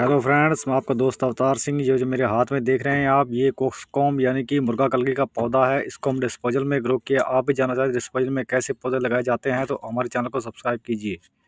hello friends मैं आपका दोस्त अवतार सिंह जो जो मेरे हाथ में देख रहे हैं आप ये कोक्सकॉम यानी कि मुर्गा कलगी का पौधा है इसको हम डिस्पोजल में ग्रो किया आप भी जाना चाहते डिस्पोजल में कैसे पौधे लगाए जाते हैं तो हमारे चैनल को सब्सक्राइब कीजिए